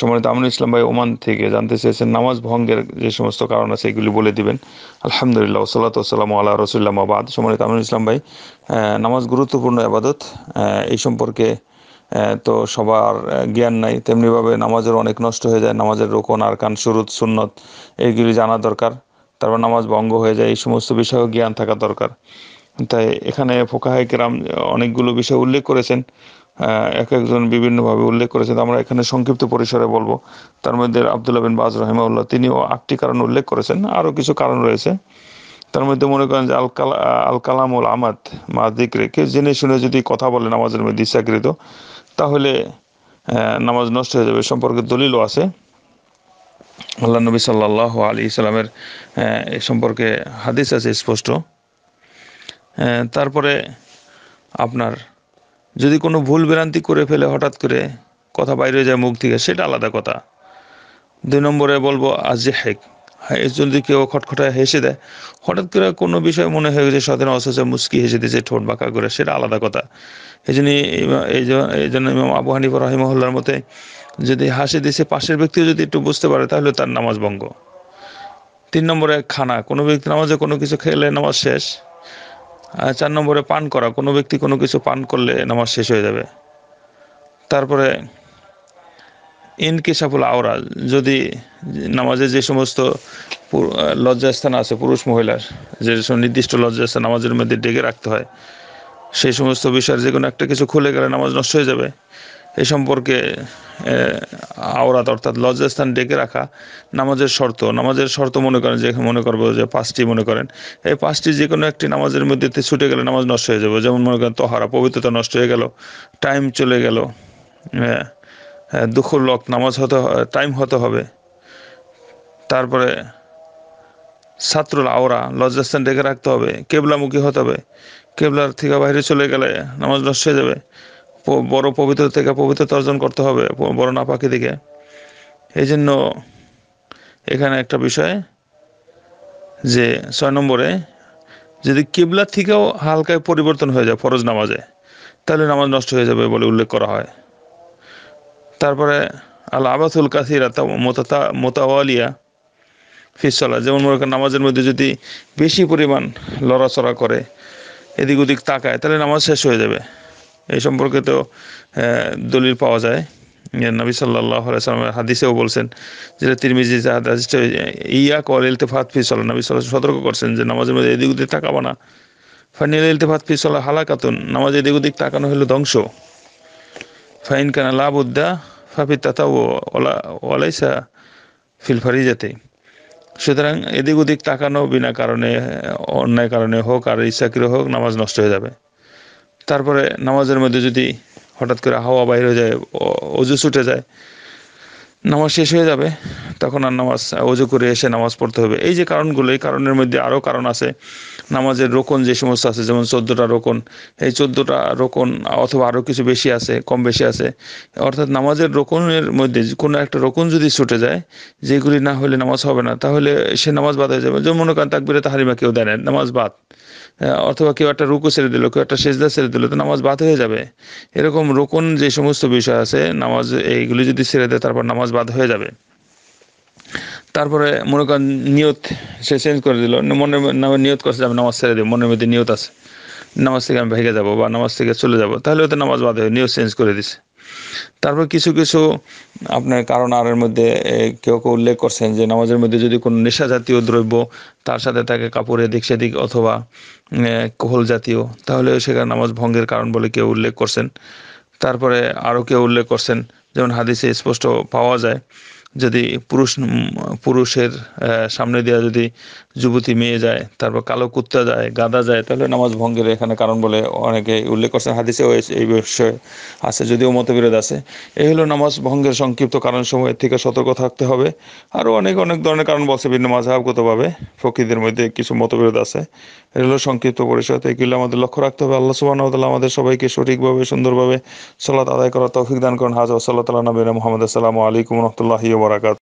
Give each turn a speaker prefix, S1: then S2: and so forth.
S1: সম্মানিত আমিনুল ইসলাম ভাই ওমান থেকে জানতে চেয়েছেন নামাজ ভঙ্গের যে সমস্ত কারণ আছে এগুলি বলে দিবেন আলহামদুলিল্লাহ ওসলাত ওসালাম আল্লাহ রসুল্লাম আবাদ সম্মানিত আমিনুল ইসলাম ভাই নামাজ গুরুত্বপূর্ণ আবাদত এই সম্পর্কে তো সবার জ্ঞান নাই তেমনিভাবে নামাজের অনেক নষ্ট হয়ে যায় নামাজের রোকন আর কান সুরুত সুন্নত এইগুলি জানা দরকার তারপর নামাজ ভঙ্গ হয়ে যায় এই সমস্ত বিষয়েও জ্ঞান থাকা দরকার তাই এখানে ফোকাহাইকেরাম অনেকগুলো বিষয় উল্লেখ করেছেন এক একজন বিভিন্নভাবে উল্লেখ করেছেন আমরা এখানে সংক্ষিপ্ত পরিসরে বলবো তার মধ্যে আবদুল্লাহ বিন বাজ রহমাউল্লাহ তিনিও আটটি কারণ উল্লেখ করেছেন আরও কিছু কারণ রয়েছে তার মধ্যে মনে করেন যে আল কালা আল কালামুল আমাদ মাদিক রেখে জেনে শুনে যদি কথা বলে নামাজের মধ্যে ইচ্ছাকৃত তাহলে নামাজ নষ্ট হয়ে যাবে সম্পর্কে দলিলও আছে আল্লাহ নবী সাল্লাহ আলী ইসলামের এ সম্পর্কে হাদিস আছে স্পষ্ট তারপরে আপনার যদি কোনো ভুল বিরান্তি করে ফেলে হঠাৎ করে কথা বাইরে যায় মুখ থেকে সেটা আলাদা কথা দুই নম্বরে বলবো আজি হেক হ্যাঁ, যদি কেউ খটখটায় হেসে দেয় হঠাৎ করে কোনো বিষয় মনে হয়ে গেছে সদিন অসচে মুস্কি হেসে দিয়েছে ঠোঁট বাঁকা করে সেটা আলাদা কথা এই জন্য এই জন্য ইমাম আবু হানিফ রহিমহল্লার মতে যদি হাসি দিয়েছে পাশের ব্যক্তিও যদি একটু বুঝতে পারে তাহলে তার নামাজ ভঙ্গ তিন নম্বরে খানা কোনো ব্যক্তি নামাজে কোনো কিছু খেলে নামাজ শেষ চার নম্বরে পান করা কোনো ব্যক্তি কোনো কিছু পান করলে নামাজ শেষ হয়ে যাবে তারপরে ইনকেশাফুল আওরা যদি নামাজে যে সমস্ত লজ্জাস্থান আছে পুরুষ মহিলার যে নির্দিষ্ট লজ্জাস্থান নামাজের মধ্যে ডেকে রাখতে হয় সেই সমস্ত বিষয়ের যে কোনো একটা কিছু খুলে গেলে নামাজ নষ্ট হয়ে যাবে এ সম্পর্কে আওরাত অর্থাৎ লজ্জাস্থান ডেকে রাখা নামাজের শর্ত নামাজের শর্ত মনে করেন যে মনে করবো যে পাঁচটি মনে করেন এই পাঁচটি যে কোনো একটি নামাজের মধ্যে ছুটে গেলে নামাজ নষ্ট হয়ে যাবে যেমন মনে করেন তহারা পবিত্রতা নষ্ট হয়ে গেল টাইম চলে গেল হ্যাঁ দুঃখ লক নামাজ হতে টাইম হতে হবে তারপরে ছাত্রল আওরা লজ্জাস্থান ডেকে রাখতে হবে কেবলামুখী হতে হবে কেবলার থেকে বাইরে চলে গেলে নামাজ নষ্ট হয়ে যাবে বড় পবিত্র থেকে পবিত্রতা অর্জন করতে হবে বড় পাখি দিকে এই জন্য এখানে একটা বিষয় যে ছয় নম্বরে যদি কিবলা থেকেও হালকায় পরিবর্তন হয়ে যায় ফরজ নামাজে তাহলে নামাজ নষ্ট হয়ে যাবে বলে উল্লেখ করা হয় তারপরে আল আবাসুল কাসিরা মোতা মোতাওয়ালিয়া ফিসলা যেমন মনে করেন নামাজের মধ্যে যদি বেশি পরিমাণ লড়াচড়া করে এদিক ওদিক তাকায় তাহলে নামাজ শেষ হয়ে যাবে এই সম্পর্কে তো দলিল পাওয়া যায় নবী সাল্লাহ হাদিসেও বলছেন যেটা তিরমিজি ইয়া কল ইলতেফাত ফি সাল্লাহ নবী সাল্লাহ সতর্ক করছেন যে নামাজের মধ্যে এদিক ওদিক তাকাবো না ফাইনাল ইলতেফাত ফি সাল্লাহ হালাকাতুন নামাজে এদিক ওদিক তাকানো হলো ধ্বংস ফাইন কানা লাভ উদ্দা ফাফি তাতাও ওলা ওলাইসা ফিল ফারিজাতে সুতরাং এদিক ওদিক তাকানো বিনা কারণে অন্যায় কারণে হোক আর ইচ্ছাকৃত হোক নামাজ নষ্ট হয়ে যাবে তারপরে নামাজের মধ্যে যদি হঠাৎ করে হাওয়া বাইরে হয়ে যায় অজু ছুটে যায় নামাজ শেষ হয়ে যাবে তখন আর নামাজ অজু করে এসে নামাজ পড়তে হবে এই যে কারণগুলো এই কারণের মধ্যে আরও কারণ আছে নামাজের রোকন যে সমস্ত আছে যেমন চোদ্দোটা রোকন এই চোদ্দোটা রোকন অথবা আরও কিছু বেশি আছে কম বেশি আছে অর্থাৎ নামাজের রোকনের মধ্যে কোনো একটা রোকন যদি ছুটে যায় যেগুলি না হলে নামাজ হবে না তাহলে সে নামাজ বাদ হয়ে যাবে যেমন মনে করেন তাকবিরে তাহারিমা কেউ দেয় না নামাজ বাদ অথবা কেউ একটা রুকু ছেড়ে দিল কেউ একটা সেজদা ছেড়ে দিল তো নামাজ বাদ হয়ে যাবে এরকম রোকন যে সমস্ত বিষয় আছে নামাজ এইগুলি যদি ছেড়ে দেয় তারপর নামাজ বাদ হয়ে যাবে তারপরে মনে করেন নিয়ত সে চেঞ্জ করে দিল মনের নামে নিয়ত করছে যাবে নামাজ ছেড়ে দেবে মনের মধ্যে নিয়ত আছে নামাজ থেকে আমি ভেঙে যাবো বা নামাজ থেকে চলে যাবো তাহলে ওতে নামাজ বাদ হয়ে নিয়ত চেঞ্জ করে দিছে তারপর কিছু কিছু আপনার কারণ আরের মধ্যে কেউ কেউ উল্লেখ করছেন যে নামাজের মধ্যে যদি কোনো নেশা জাতীয় দ্রব্য তার সাথে থাকে কাপড়ে দিক সেদিক অথবা কোহল জাতীয় তাহলে সেখানে নামাজ ভঙ্গের কারণ বলে কেউ উল্লেখ করছেন তারপরে আরও কেউ উল্লেখ করছেন যেমন হাদিসে স্পষ্ট পাওয়া যায় যদি পুরুষ পুরুষের সামনে দেওয়া যদি যুবতী মেয়ে যায় তারপর কালো কুত্তা যায় গাদা যায় তাহলে নামাজ ভঙ্গের এখানে কারণ বলে অনেকে উল্লেখ করছেন হাদিসেও এই বিষয়ে আছে যদিও মতবিরোধ আছে এই হলো নামাজ ভঙ্গের সংক্ষিপ্ত কারণ সময়ের থেকে সতর্ক থাকতে হবে আরও অনেক অনেক ধরনের কারণ বলছে ভিন্ন মাঝাবগতভাবে ফকিরদের মধ্যে কিছু মতবিরোধ আছে এগুলো সংক্ষিপ্ত পরিষদ এগুলো আমাদের লক্ষ্য রাখতে হবে আল্লাহ সুবাহ আমাদের সবাইকে সঠিকভাবে সুন্দরভাবে সলাত আদায় করার তৌফিক দান করেন হাজ সাল্লাহ তালা নবীর মোহাম্মদ আসসালামু আলাইকুম রহমতুল্লাহ Ворога.